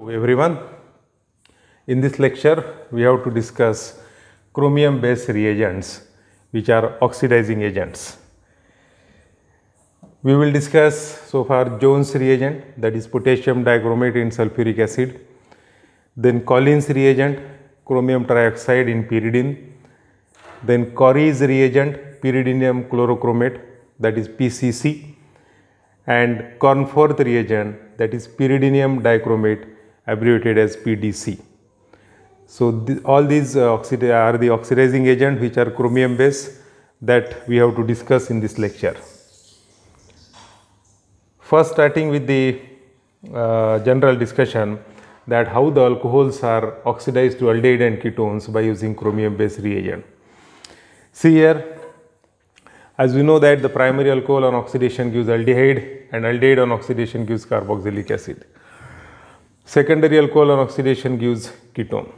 everyone. In this lecture, we have to discuss chromium based reagents which are oxidizing agents. We will discuss so far Jones reagent that is potassium dichromate in sulfuric acid, then Collins reagent chromium trioxide in pyridine, then Corey's reagent pyridinium chlorochromate that is PCC and Cornforth reagent that is pyridinium dichromate abbreviated as PDC. So, th all these uh, are the oxidizing agent which are chromium based that we have to discuss in this lecture. First starting with the uh, general discussion that how the alcohols are oxidized to aldehyde and ketones by using chromium based reagent. See here as we know that the primary alcohol on oxidation gives aldehyde and aldehyde on oxidation gives carboxylic acid. Secondary alcohol oxidation gives ketone.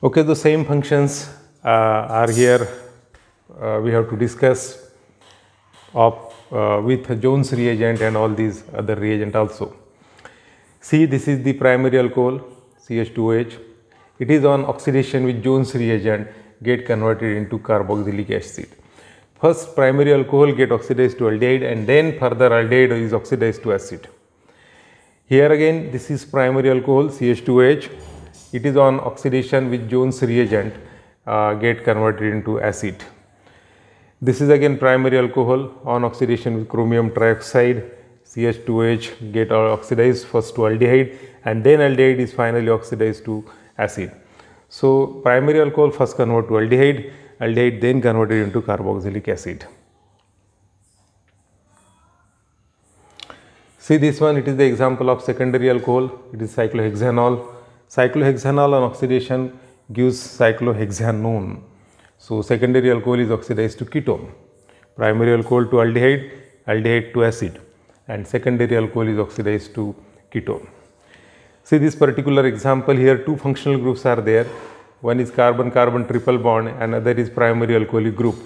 Okay, the same functions uh, are here uh, we have to discuss of, uh, with Jones reagent and all these other reagent also. See this is the primary alcohol CH2OH. It is on oxidation with Jones reagent get converted into carboxylic acid. First primary alcohol get oxidized to aldehyde and then further aldehyde is oxidized to acid. Here again this is primary alcohol CH2H. It is on oxidation with Jones reagent uh, get converted into acid. This is again primary alcohol on oxidation with chromium trioxide CH2H get oxidized first to aldehyde and then aldehyde is finally oxidized to acid. So primary alcohol first convert to aldehyde Aldehyde then converted into carboxylic acid. See this one, it is the example of secondary alcohol, it is cyclohexanol. Cyclohexanol on oxidation gives cyclohexanone. So, secondary alcohol is oxidized to ketone, primary alcohol to aldehyde, aldehyde to acid and secondary alcohol is oxidized to ketone. See this particular example here two functional groups are there one is carbon-carbon triple bond, another is primary alcoholic group.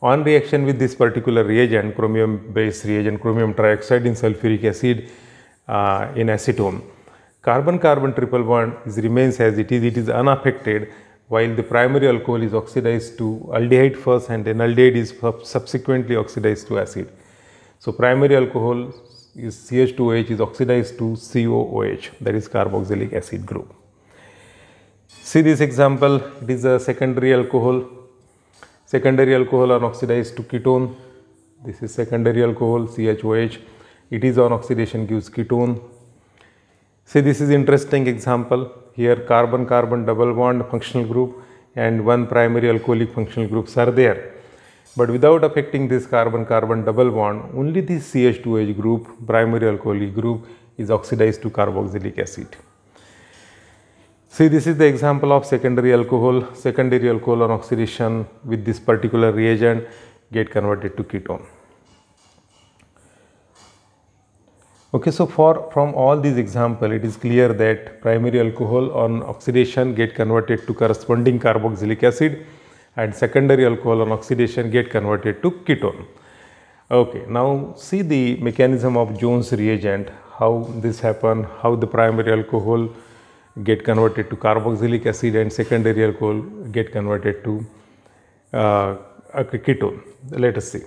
On reaction with this particular reagent, chromium-based reagent, chromium trioxide in sulfuric acid uh, in acetone, carbon-carbon triple bond is, remains as it is, it is unaffected while the primary alcohol is oxidized to aldehyde first and then aldehyde is subsequently oxidized to acid. So, primary alcohol is CH2OH is oxidized to COOH that is carboxylic acid group. See this example, it is a secondary alcohol. Secondary alcohol are oxidized to ketone. This is secondary alcohol CHOH. It is on oxidation gives ketone. See this is interesting example. Here carbon-carbon double bond functional group and one primary alcoholic functional groups are there. But without affecting this carbon-carbon double bond, only this CH2H group, primary alcoholic group is oxidized to carboxylic acid. See this is the example of secondary alcohol, secondary alcohol on oxidation with this particular reagent get converted to ketone. Okay, so for from all these example it is clear that primary alcohol on oxidation get converted to corresponding carboxylic acid and secondary alcohol on oxidation get converted to ketone. Okay, now see the mechanism of Jones reagent, how this happen, how the primary alcohol get converted to carboxylic acid and secondary alcohol get converted to uh, a ketone. Let us see.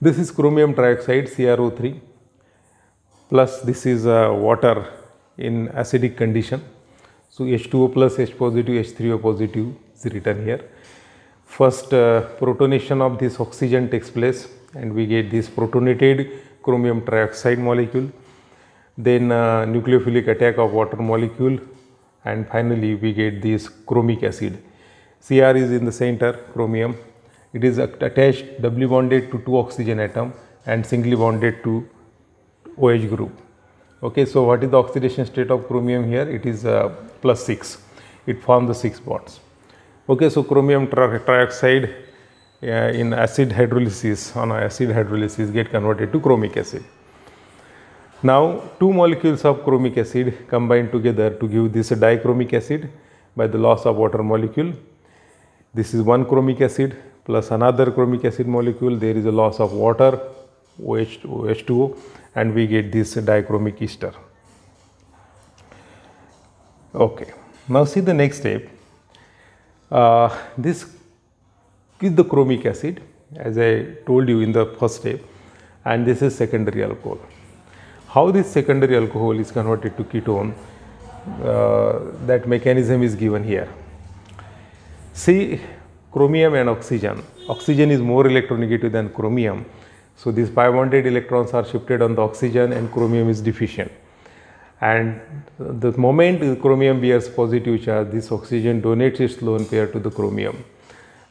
This is chromium trioxide CrO3 plus this is uh, water in acidic condition. So H2O plus H positive H3O positive is written here. First uh, protonation of this oxygen takes place and we get this protonated chromium trioxide molecule then uh, nucleophilic attack of water molecule and finally we get this chromic acid. Cr is in the center, chromium. It is attached doubly bonded to two oxygen atom and singly bonded to OH group. Okay, so what is the oxidation state of chromium here? It is uh, plus 6. It forms the 6 bonds. Okay, so chromium tri trioxide uh, in acid hydrolysis on acid hydrolysis get converted to chromic acid. Now two molecules of chromic acid combine together to give this dichromic acid by the loss of water molecule. This is one chromic acid plus another chromic acid molecule there is a loss of water OH, OH2O and we get this dichromic ester. Okay. Now see the next step. Uh, this is the chromic acid as I told you in the first step and this is secondary alcohol how this secondary alcohol is converted to ketone, uh, that mechanism is given here. See chromium and oxygen. Oxygen is more electronegative than chromium. So these pi bonded electrons are shifted on the oxygen and chromium is deficient. And the moment the chromium bears positive charge, this oxygen donates its lone pair to the chromium.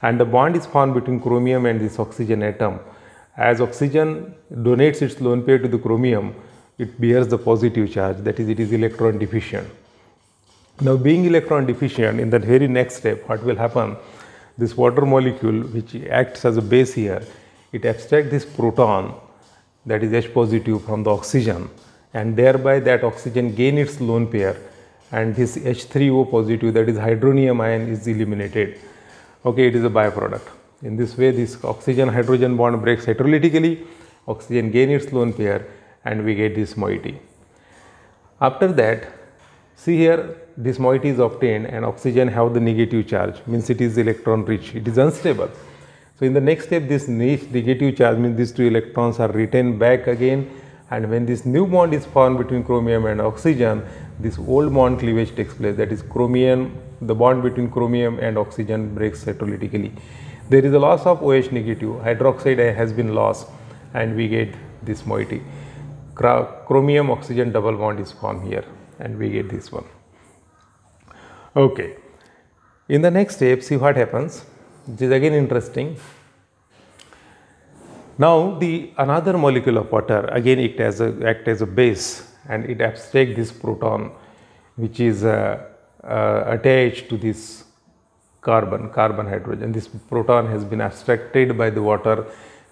And the bond is formed between chromium and this oxygen atom. As oxygen donates its lone pair to the chromium, it bears the positive charge, that is, it is electron deficient. Now, being electron deficient, in that very next step, what will happen? This water molecule, which acts as a base here, it abstracts this proton, that is H positive, from the oxygen, and thereby that oxygen gain its lone pair, and this H3O positive, that is hydronium ion, is eliminated. Okay, it is a byproduct. In this way, this oxygen hydrogen bond breaks heterolytically, oxygen gain its lone pair, and we get this moiety. After that, see here this moiety is obtained and oxygen have the negative charge means it is electron rich, it is unstable. So in the next step this negative charge means these two electrons are retained back again and when this new bond is formed between chromium and oxygen this old bond cleavage takes place that is chromium the bond between chromium and oxygen breaks electrolytically. There is a loss of OH negative hydroxide has been lost and we get this moiety chromium oxygen double bond is formed here and we get this one. Okay. In the next step see what happens which is again interesting. Now the another molecule of water again it has a, act as a base and it abstracts this proton which is uh, uh, attached to this carbon, carbon hydrogen. This proton has been abstracted by the water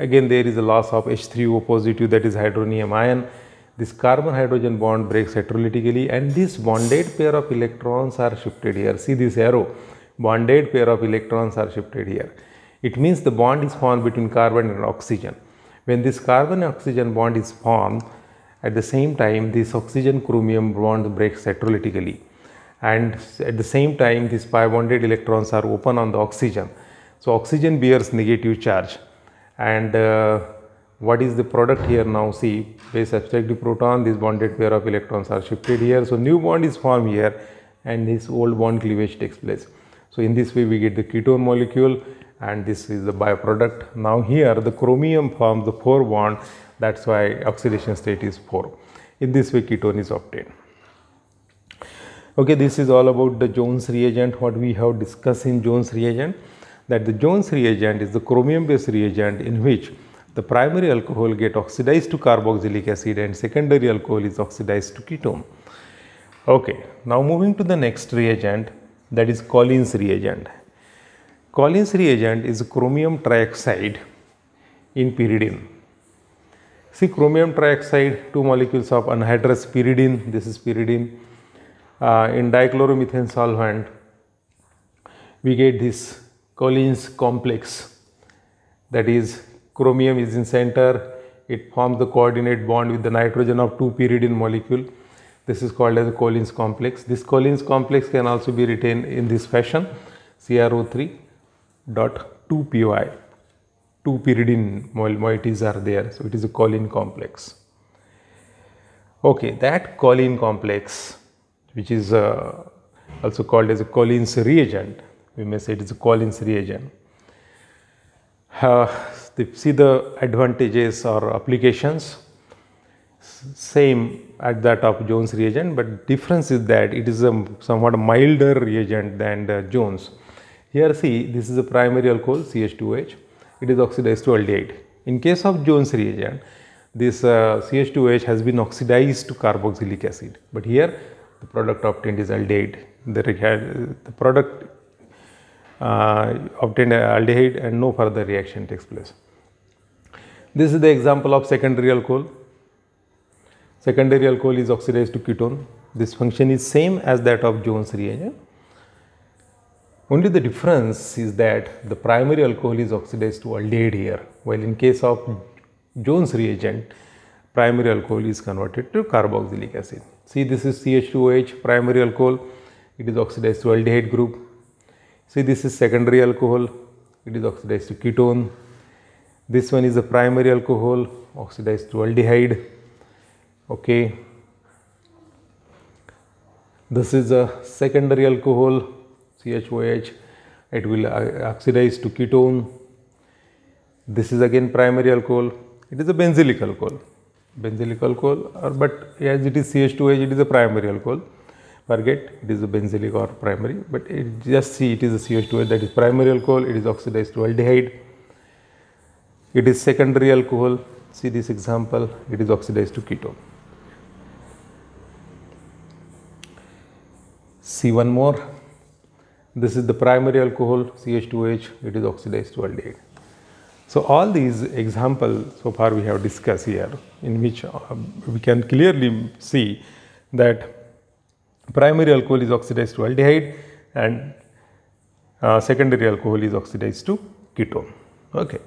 Again there is a loss of H3O positive that is hydronium ion. This carbon hydrogen bond breaks heterolytically and this bonded pair of electrons are shifted here. See this arrow, bonded pair of electrons are shifted here. It means the bond is formed between carbon and oxygen. When this carbon oxygen bond is formed, at the same time this oxygen chromium bond breaks heterolytically and at the same time these pi bonded electrons are open on the oxygen. So, oxygen bears negative charge and uh, what is the product here now see base abstracted proton this bonded pair of electrons are shifted here so new bond is formed here and this old bond cleavage takes place so in this way we get the ketone molecule and this is the byproduct now here the chromium forms the 4 bond that's why oxidation state is 4 in this way ketone is obtained okay this is all about the jones reagent what we have discussed in jones reagent that the Jones reagent is the chromium based reagent in which the primary alcohol get oxidized to carboxylic acid and secondary alcohol is oxidized to ketone. Okay, now moving to the next reagent that is Collins reagent. Collins reagent is chromium trioxide in pyridine. See chromium trioxide, two molecules of anhydrous pyridine, this is pyridine. Uh, in dichloromethane solvent, we get this Collins complex. That is, chromium is in center, it forms the coordinate bond with the nitrogen of 2-pyridine molecule. This is called as a Collins complex. This Collins complex can also be written in this fashion, CrO3 dot 2POI. 2-pyridine moieties are there, so it is a Collins complex. Okay, that Collins complex, which is uh, also called as a Collins reagent, we may say it is a Collins reagent. Uh, see the advantages or applications same at that of Jones reagent but difference is that it is a somewhat milder reagent than the Jones. Here see this is a primary alcohol CH2H it is oxidized to aldehyde. In case of Jones reagent this uh, CH2H has been oxidized to carboxylic acid but here the product obtained is aldehyde. The, the product uh, obtained aldehyde and no further reaction takes place. This is the example of secondary alcohol. Secondary alcohol is oxidized to ketone. This function is same as that of Jones reagent. Only the difference is that the primary alcohol is oxidized to aldehyde here, while in case of Jones reagent, primary alcohol is converted to carboxylic acid. See, this is CH2OH, primary alcohol, it is oxidized to aldehyde group. See this is secondary alcohol, it is oxidized to ketone. This one is a primary alcohol, oxidized to aldehyde. Okay. This is a secondary alcohol, CHOH, it will uh, oxidize to ketone. This is again primary alcohol, it is a benzylic alcohol benzylic alcohol or but as it is CH2H it is a primary alcohol forget it is a benzylic or primary but it just see it is a CH2H is primary alcohol it is oxidized to aldehyde it is secondary alcohol see this example it is oxidized to ketone see one more this is the primary alcohol CH2H it is oxidized to aldehyde so all these examples so far we have discussed here in which uh, we can clearly see that primary alcohol is oxidized to aldehyde and uh, secondary alcohol is oxidized to ketone. Okay.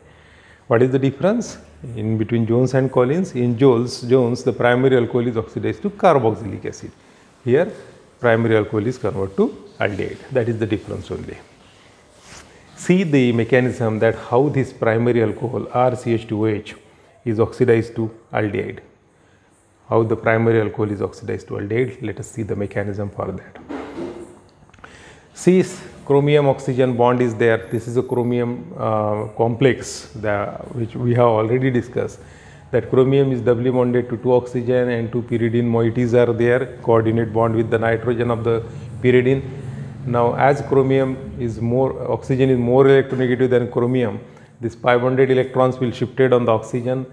What is the difference in between Jones and Collins? In Jones, Jones the primary alcohol is oxidized to carboxylic acid. Here primary alcohol is converted to aldehyde. That is the difference only. See the mechanism that how this primary alcohol rch 20 is oxidized to aldehyde how the primary alcohol is oxidized to aldehyde. Let us see the mechanism for that. See chromium oxygen bond is there. This is a chromium uh, complex that, which we have already discussed that chromium is doubly bonded to two oxygen and two pyridine moieties are there coordinate bond with the nitrogen of the pyridine. Now as chromium is more oxygen is more electronegative than chromium this pi bonded electrons will shifted on the oxygen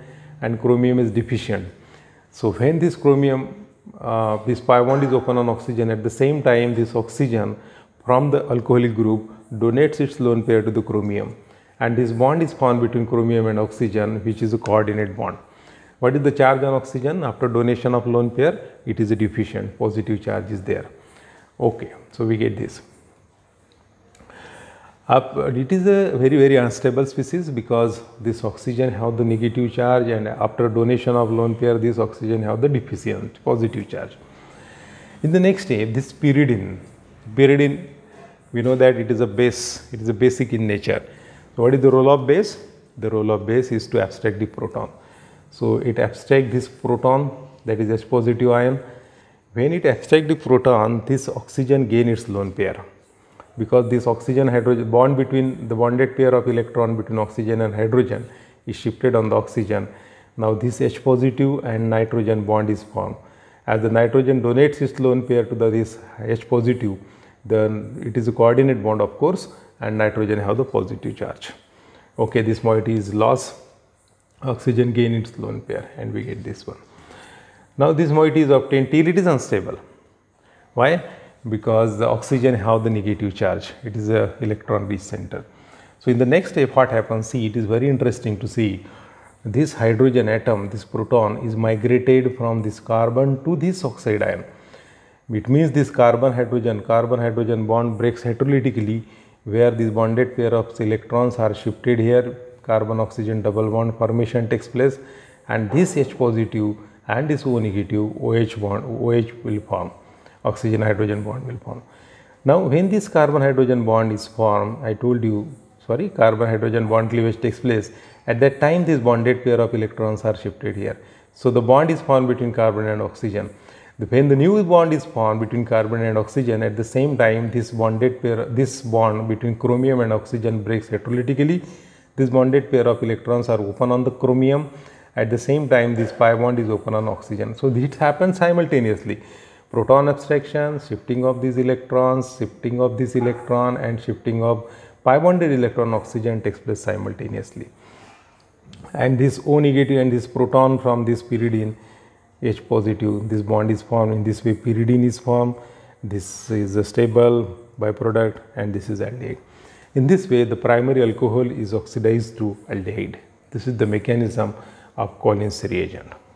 and chromium is deficient so, when this chromium, uh, this pi bond is open on oxygen at the same time this oxygen from the alcoholic group donates its lone pair to the chromium and this bond is formed between chromium and oxygen which is a coordinate bond. What is the charge on oxygen? After donation of lone pair, it is a deficient, positive charge is there. Okay, so we get this. Up, it is a very very unstable species because this oxygen have the negative charge and after donation of lone pair this oxygen have the deficient positive charge. In the next step this pyridine, pyridine we know that it is a base, it is a basic in nature. So what is the role of base? The role of base is to abstract the proton. So it abstract this proton that is H positive ion. When it abstract the proton this oxygen gain its lone pair because this oxygen hydrogen bond between the bonded pair of electron between oxygen and hydrogen is shifted on the oxygen. Now this H positive and nitrogen bond is formed. As the nitrogen donates its lone pair to the this H positive, then it is a coordinate bond of course and nitrogen have the positive charge. Okay, this moiety is loss, oxygen gain its lone pair and we get this one. Now this moiety is obtained till it is unstable. Why? because the oxygen have the negative charge. It is a electron rich center. So in the next step what happens see it is very interesting to see this hydrogen atom this proton is migrated from this carbon to this oxide ion. It means this carbon hydrogen carbon hydrogen bond breaks heterolytically where this bonded pair of electrons are shifted here carbon oxygen double bond formation takes place and this H positive and this O negative OH bond OH will form oxygen hydrogen bond will form. Now when this carbon hydrogen bond is formed, I told you sorry carbon hydrogen bond cleavage takes place at that time this bonded pair of electrons are shifted here. So the bond is formed between carbon and oxygen. When the new bond is formed between carbon and oxygen at the same time this bonded pair this bond between chromium and oxygen breaks heterolytically. This bonded pair of electrons are open on the chromium at the same time this pi bond is open on oxygen. So this happens simultaneously proton abstraction, shifting of these electrons, shifting of this electron and shifting of pi bonded electron oxygen takes place simultaneously. And this O negative and this proton from this pyridine H positive this bond is formed in this way pyridine is formed this is a stable byproduct and this is aldehyde. In this way the primary alcohol is oxidized to aldehyde. This is the mechanism of Collins reagent.